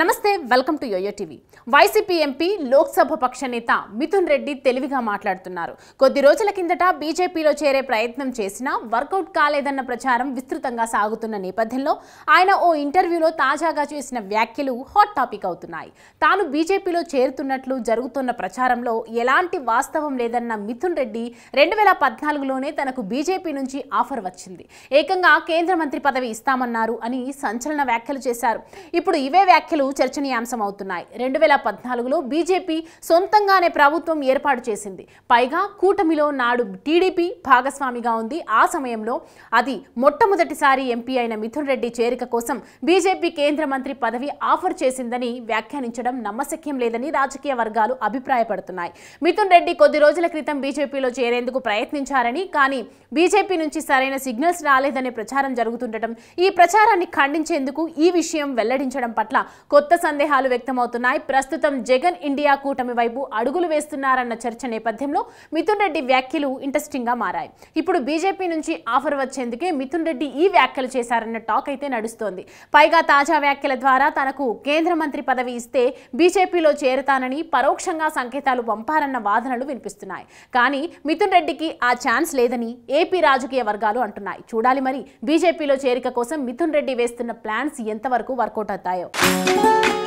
నమస్తే welcome to YoYo TV YCP MP Lok Sabha పక్ష నేత మిథున్ రెడ్డి తెలివిగా మాట్లాడుతున్నారు కొద్ది రోజుల కిందట బీజేపీలో చేరే ప్రయత్నం చేసినా వర్కౌట్ కాలేదన్న ప్రచారం విస్తృతంగా సాగుతున్న నేపథ్యంలో ఆయన ఓ ఇంటర్వ్యూలో తాజాగా చేసిన వ్యాఖ్యలు హాట్ టాపిక్ అవుతున్నాయి తాను బీజేపీలో చేరుతున్నట్లు జరుగుతున్న ప్రచారంలో ఎలాంటి వాస్తవం లేదన్న మిథున్ రెడ్డి రెండు వేల పద్నాలుగులోనే తనకు బీజేపీ నుంచి ఆఫర్ వచ్చింది ఏకంగా కేంద్ర మంత్రి పదవి ఇస్తామన్నారు అని సంచలన వ్యాఖ్యలు చేశారు ఇప్పుడు ఇవే వ్యాఖ్యలు చర్చనీయాంశం అవుతున్నాయి రెండు వేల పద్నాలుగులో బీజేపీ సొంతంగానే ప్రభుత్వం ఏర్పాటు చేసింది పైగా కూటమిలో నాడు టీడీపీ భాగస్వామిగా ఉంది ఆ సమయంలో అది మొట్టమొదటిసారి ఎంపీ అయిన మిథున్ రెడ్డి చేరిక కోసం బీజేపీ కేంద్ర మంత్రి పదవి ఆఫర్ చేసిందని వ్యాఖ్యానించడం నమ్మశక్యం లేదని రాజకీయ వర్గాలు అభిప్రాయపడుతున్నాయి మిథున్ రెడ్డి కొద్ది రోజుల క్రితం బీజేపీలో చేరేందుకు ప్రయత్నించారని కానీ బీజేపీ నుంచి సరైన సిగ్నల్స్ రాలేదనే ప్రచారం జరుగుతుండటం ఈ ప్రచారాన్ని ఖండించేందుకు ఈ విషయం వెల్లడించడం పట్ల కొత్త సందేహాలు వ్యక్తమవుతున్నాయి ప్రస్తుతం జగన్ ఇండియా కూటమి వైపు అడుగులు వేస్తున్నారన్న చర్చ నేపథ్యంలో మిథున్ రెడ్డి వ్యాఖ్యలు ఇంట్రెస్టింగ్గా మారాయి ఇప్పుడు బీజేపీ నుంచి ఆఫర్ వచ్చేందుకే మిథున్ రెడ్డి ఈ వ్యాఖ్యలు చేశారన్న టాక్ అయితే నడుస్తోంది పైగా తాజా వ్యాఖ్యల ద్వారా తనకు కేంద్ర మంత్రి పదవి ఇస్తే బీజేపీలో చేరతానని పరోక్షంగా సంకేతాలు పంపారన్న వాదనలు వినిపిస్తున్నాయి కానీ మిథున్ రెడ్డికి ఆ ఛాన్స్ లేదని ఏపీ రాజకీయ వర్గాలు అంటున్నాయి చూడాలి మరి బీజేపీలో చేరిక కోసం మిథున్ రెడ్డి వేస్తున్న ప్లాన్స్ ఎంతవరకు వర్కౌట్ అవుతాయో you.